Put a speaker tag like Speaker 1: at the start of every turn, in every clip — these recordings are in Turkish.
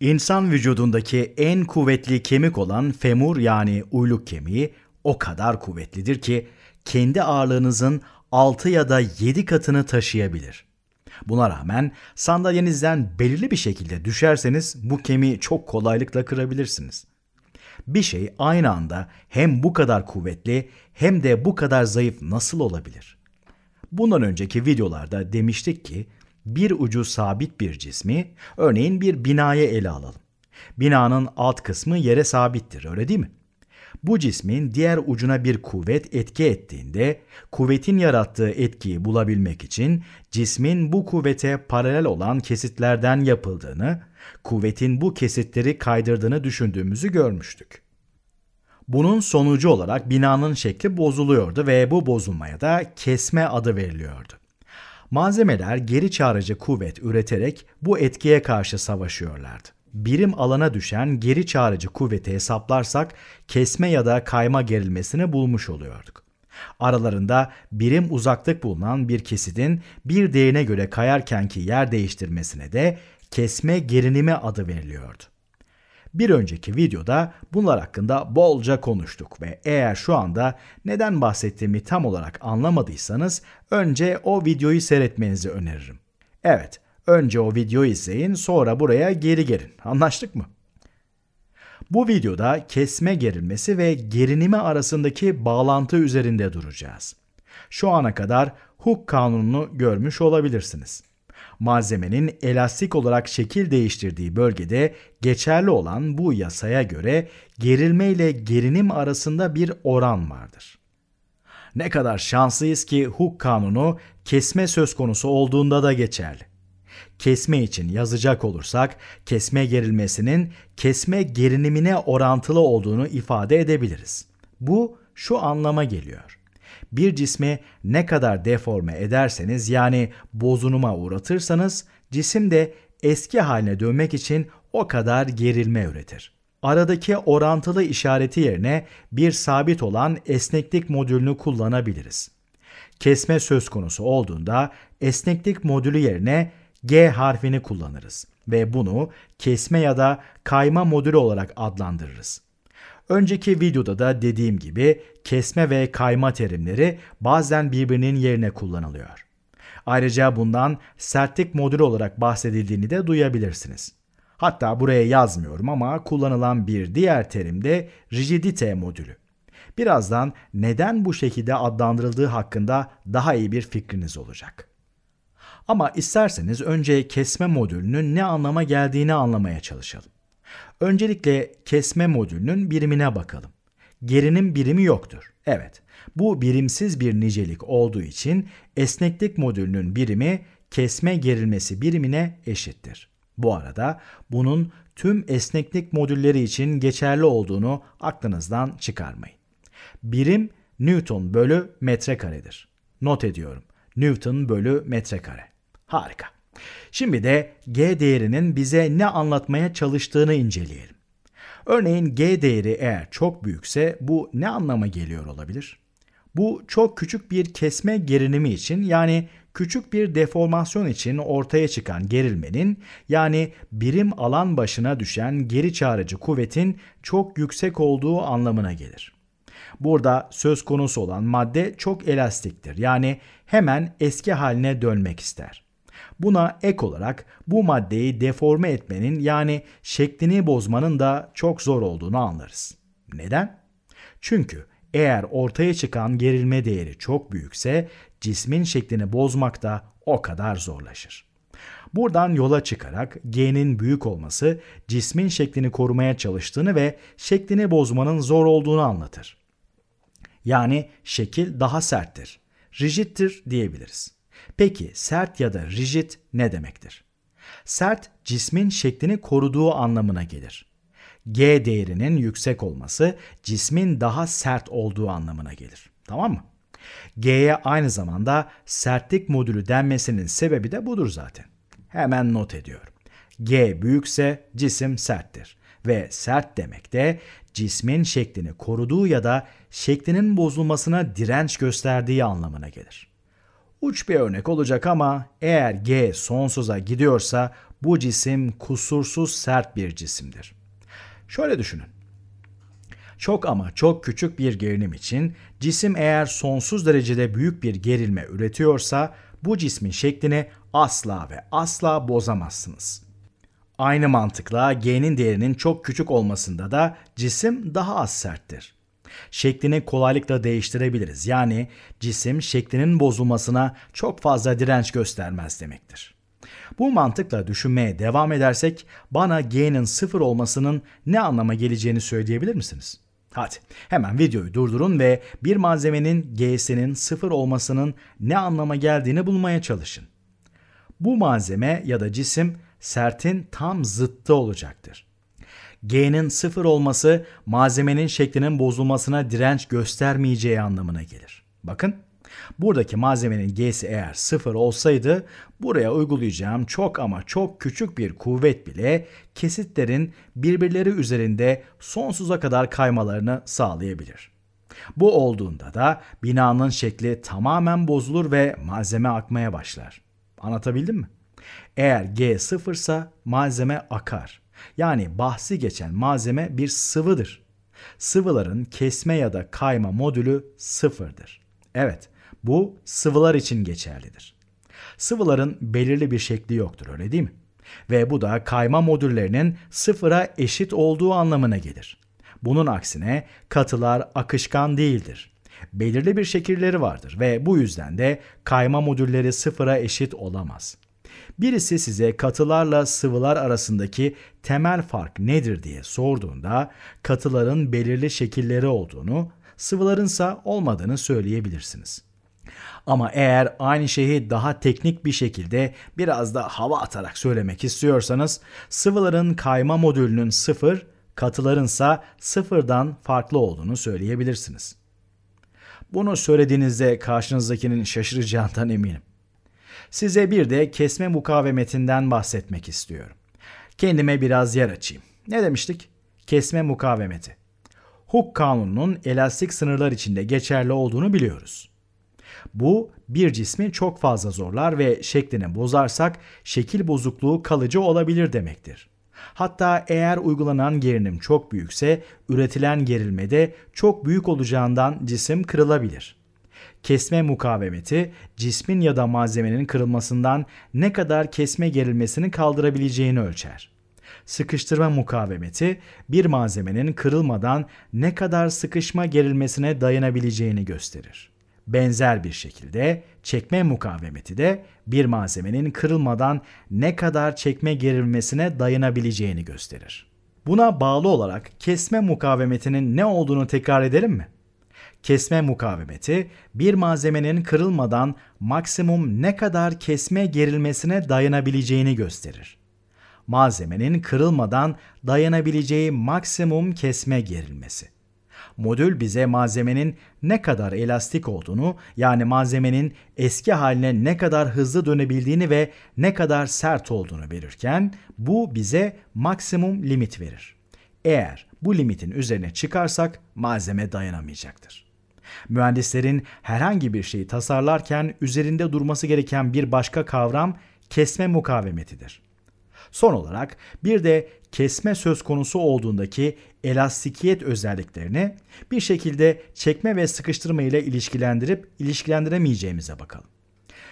Speaker 1: İnsan vücudundaki en kuvvetli kemik olan femur yani uyluk kemiği o kadar kuvvetlidir ki kendi ağırlığınızın 6 ya da 7 katını taşıyabilir. Buna rağmen sandalyenizden belirli bir şekilde düşerseniz bu kemiği çok kolaylıkla kırabilirsiniz. Bir şey aynı anda hem bu kadar kuvvetli hem de bu kadar zayıf nasıl olabilir? Bundan önceki videolarda demiştik ki bir ucu sabit bir cismi, örneğin bir binaya ele alalım. Binanın alt kısmı yere sabittir, öyle değil mi? Bu cismin diğer ucuna bir kuvvet etki ettiğinde, kuvvetin yarattığı etkiyi bulabilmek için cismin bu kuvvete paralel olan kesitlerden yapıldığını, kuvvetin bu kesitleri kaydırdığını düşündüğümüzü görmüştük. Bunun sonucu olarak binanın şekli bozuluyordu ve bu bozulmaya da kesme adı veriliyordu. Malzemeler geri çağırıcı kuvvet üreterek bu etkiye karşı savaşıyorlardı. Birim alana düşen geri çağırıcı kuvveti hesaplarsak kesme ya da kayma gerilmesini bulmuş oluyorduk. Aralarında birim uzaklık bulunan bir kesidin bir değine göre kayarkenki yer değiştirmesine de kesme gerinimi adı veriliyordu. Bir önceki videoda bunlar hakkında bolca konuştuk ve eğer şu anda neden bahsettiğimi tam olarak anlamadıysanız önce o videoyu seyretmenizi öneririm. Evet, önce o videoyu izleyin sonra buraya geri gelin. Anlaştık mı? Bu videoda kesme gerilmesi ve gerinimi arasındaki bağlantı üzerinde duracağız. Şu ana kadar Hook kanununu görmüş olabilirsiniz. Malzemenin elastik olarak şekil değiştirdiği bölgede geçerli olan bu yasaya göre gerilme ile gerinim arasında bir oran vardır. Ne kadar şanslıyız ki Hooke kanunu kesme söz konusu olduğunda da geçerli. Kesme için yazacak olursak kesme gerilmesinin kesme gerinimine orantılı olduğunu ifade edebiliriz. Bu şu anlama geliyor bir cismi ne kadar deforme ederseniz yani bozunuma uğratırsanız cisim de eski haline dönmek için o kadar gerilme üretir. Aradaki orantılı işareti yerine bir sabit olan esneklik modülünü kullanabiliriz. Kesme söz konusu olduğunda esneklik modülü yerine G harfini kullanırız ve bunu kesme ya da kayma modülü olarak adlandırırız. Önceki videoda da dediğim gibi kesme ve kayma terimleri bazen birbirinin yerine kullanılıyor. Ayrıca bundan sertlik modülü olarak bahsedildiğini de duyabilirsiniz. Hatta buraya yazmıyorum ama kullanılan bir diğer terim de rigidite modülü. Birazdan neden bu şekilde adlandırıldığı hakkında daha iyi bir fikriniz olacak. Ama isterseniz önce kesme modülünün ne anlama geldiğini anlamaya çalışalım. Öncelikle kesme modülünün birimine bakalım. Gerinin birimi yoktur. Evet, bu birimsiz bir nicelik olduğu için esneklik modülünün birimi kesme gerilmesi birimine eşittir. Bu arada bunun tüm esneklik modülleri için geçerli olduğunu aklınızdan çıkarmayın. Birim Newton bölü metrekaredir. Not ediyorum. Newton bölü metrekare. Harika. Şimdi de G değerinin bize ne anlatmaya çalıştığını inceleyelim. Örneğin G değeri eğer çok büyükse bu ne anlama geliyor olabilir? Bu çok küçük bir kesme gerilimi için yani küçük bir deformasyon için ortaya çıkan gerilmenin yani birim alan başına düşen geri çağırıcı kuvvetin çok yüksek olduğu anlamına gelir. Burada söz konusu olan madde çok elastiktir. Yani hemen eski haline dönmek ister. Buna ek olarak bu maddeyi deforme etmenin yani şeklini bozmanın da çok zor olduğunu anlarız. Neden? Çünkü eğer ortaya çıkan gerilme değeri çok büyükse cismin şeklini bozmak da o kadar zorlaşır. Buradan yola çıkarak G'nin büyük olması cismin şeklini korumaya çalıştığını ve şeklini bozmanın zor olduğunu anlatır. Yani şekil daha serttir, rigidtir diyebiliriz. Peki sert ya da rigid ne demektir? Sert cismin şeklini koruduğu anlamına gelir. G değerinin yüksek olması cismin daha sert olduğu anlamına gelir. Tamam mı? G'ye aynı zamanda sertlik modülü denmesinin sebebi de budur zaten. Hemen not ediyorum. G büyükse cisim serttir ve sert demek de cismin şeklini koruduğu ya da şeklinin bozulmasına direnç gösterdiği anlamına gelir. Uç bir örnek olacak ama eğer G sonsuza gidiyorsa bu cisim kusursuz sert bir cisimdir. Şöyle düşünün. Çok ama çok küçük bir gerilim için cisim eğer sonsuz derecede büyük bir gerilme üretiyorsa bu cismin şeklini asla ve asla bozamazsınız. Aynı mantıkla G'nin değerinin çok küçük olmasında da cisim daha az serttir şeklini kolaylıkla değiştirebiliriz. Yani cisim şeklinin bozulmasına çok fazla direnç göstermez demektir. Bu mantıkla düşünmeye devam edersek bana g'nin sıfır olmasının ne anlama geleceğini söyleyebilir misiniz? Hadi hemen videoyu durdurun ve bir malzemenin g'sinin sıfır olmasının ne anlama geldiğini bulmaya çalışın. Bu malzeme ya da cisim sertin tam zıttı olacaktır. G'nin sıfır olması malzemenin şeklinin bozulmasına direnç göstermeyeceği anlamına gelir. Bakın buradaki malzemenin G'si eğer sıfır olsaydı buraya uygulayacağım çok ama çok küçük bir kuvvet bile kesitlerin birbirleri üzerinde sonsuza kadar kaymalarını sağlayabilir. Bu olduğunda da binanın şekli tamamen bozulur ve malzeme akmaya başlar. Anlatabildim mi? Eğer G sıfırsa malzeme akar. Yani bahsi geçen malzeme bir sıvıdır. Sıvıların kesme ya da kayma modülü sıfırdır. Evet, bu sıvılar için geçerlidir. Sıvıların belirli bir şekli yoktur öyle değil mi? Ve bu da kayma modüllerinin sıfıra eşit olduğu anlamına gelir. Bunun aksine katılar akışkan değildir. Belirli bir şekilleri vardır ve bu yüzden de kayma modülleri sıfıra eşit olamaz. Birisi size katılarla sıvılar arasındaki temel fark nedir diye sorduğunda katıların belirli şekilleri olduğunu, sıvılarınsa olmadığını söyleyebilirsiniz. Ama eğer aynı şeyi daha teknik bir şekilde biraz da hava atarak söylemek istiyorsanız sıvıların kayma modülünün sıfır, katılarınsa sıfırdan farklı olduğunu söyleyebilirsiniz. Bunu söylediğinizde karşınızdakinin şaşıracağından eminim size bir de kesme mukavemetinden bahsetmek istiyorum. Kendime biraz yer açayım. Ne demiştik? Kesme mukavemeti. Hook kanununun elastik sınırlar içinde geçerli olduğunu biliyoruz. Bu bir cismi çok fazla zorlar ve şeklini bozarsak şekil bozukluğu kalıcı olabilir demektir. Hatta eğer uygulanan gerilim çok büyükse üretilen gerilme de çok büyük olacağından cisim kırılabilir. Kesme mukavemeti cismin ya da malzemenin kırılmasından ne kadar kesme gerilmesini kaldırabileceğini ölçer. Sıkıştırma mukavemeti bir malzemenin kırılmadan ne kadar sıkışma gerilmesine dayanabileceğini gösterir. Benzer bir şekilde çekme mukavemeti de bir malzemenin kırılmadan ne kadar çekme gerilmesine dayanabileceğini gösterir. Buna bağlı olarak kesme mukavemetinin ne olduğunu tekrar edelim mi? Kesme mukavemeti bir malzemenin kırılmadan maksimum ne kadar kesme gerilmesine dayanabileceğini gösterir. Malzemenin kırılmadan dayanabileceği maksimum kesme gerilmesi. Modül bize malzemenin ne kadar elastik olduğunu, yani malzemenin eski haline ne kadar hızlı dönebildiğini ve ne kadar sert olduğunu verirken bu bize maksimum limit verir. Eğer bu limitin üzerine çıkarsak malzeme dayanamayacaktır. Mühendislerin herhangi bir şeyi tasarlarken üzerinde durması gereken bir başka kavram kesme mukavemetidir. Son olarak bir de kesme söz konusu olduğundaki elastikiyet özelliklerini bir şekilde çekme ve sıkıştırma ile ilişkilendirip ilişkilendiremeyeceğimize bakalım.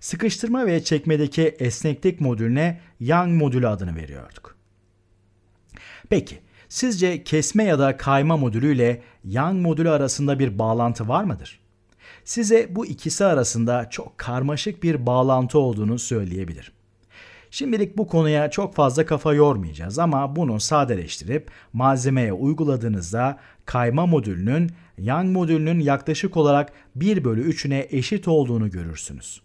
Speaker 1: Sıkıştırma ve çekmedeki esneklik modülüne Young modülü adını veriyorduk. Peki Sizce kesme ya da kayma modülü ile yang modülü arasında bir bağlantı var mıdır? Size bu ikisi arasında çok karmaşık bir bağlantı olduğunu söyleyebilir. Şimdilik bu konuya çok fazla kafa yormayacağız ama bunu sadeleştirip malzemeye uyguladığınızda kayma modülünün yang modülünün yaklaşık olarak 1 bölü 3'üne eşit olduğunu görürsünüz.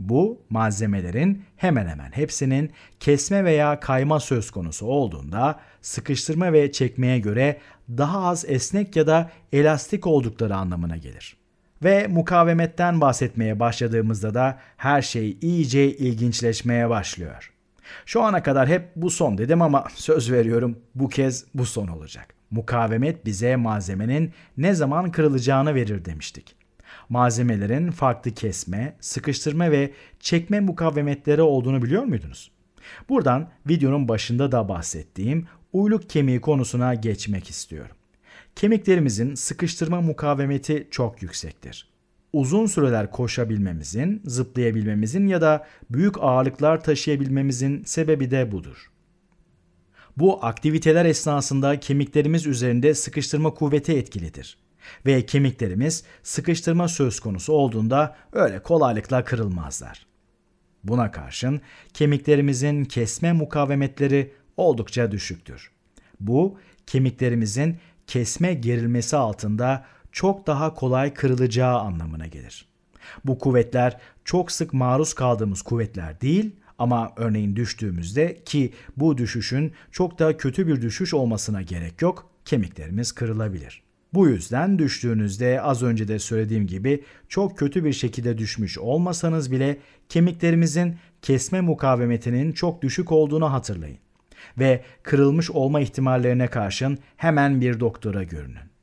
Speaker 1: Bu malzemelerin hemen hemen hepsinin kesme veya kayma söz konusu olduğunda sıkıştırma ve çekmeye göre daha az esnek ya da elastik oldukları anlamına gelir. Ve mukavemetten bahsetmeye başladığımızda da her şey iyice ilginçleşmeye başlıyor. Şu ana kadar hep bu son dedim ama söz veriyorum bu kez bu son olacak. Mukavemet bize malzemenin ne zaman kırılacağını verir demiştik. Malzemelerin farklı kesme, sıkıştırma ve çekme mukavemetleri olduğunu biliyor muydunuz? Buradan videonun başında da bahsettiğim uyluk kemiği konusuna geçmek istiyorum. Kemiklerimizin sıkıştırma mukavemeti çok yüksektir. Uzun süreler koşabilmemizin, zıplayabilmemizin ya da büyük ağırlıklar taşıyabilmemizin sebebi de budur. Bu aktiviteler esnasında kemiklerimiz üzerinde sıkıştırma kuvveti etkilidir ve kemiklerimiz sıkıştırma söz konusu olduğunda öyle kolaylıkla kırılmazlar. Buna karşın kemiklerimizin kesme mukavemetleri oldukça düşüktür. Bu kemiklerimizin kesme gerilmesi altında çok daha kolay kırılacağı anlamına gelir. Bu kuvvetler çok sık maruz kaldığımız kuvvetler değil ama örneğin düştüğümüzde ki bu düşüşün çok daha kötü bir düşüş olmasına gerek yok, kemiklerimiz kırılabilir. Bu yüzden düştüğünüzde az önce de söylediğim gibi çok kötü bir şekilde düşmüş olmasanız bile kemiklerimizin kesme mukavemetinin çok düşük olduğunu hatırlayın ve kırılmış olma ihtimallerine karşın hemen bir doktora görünün.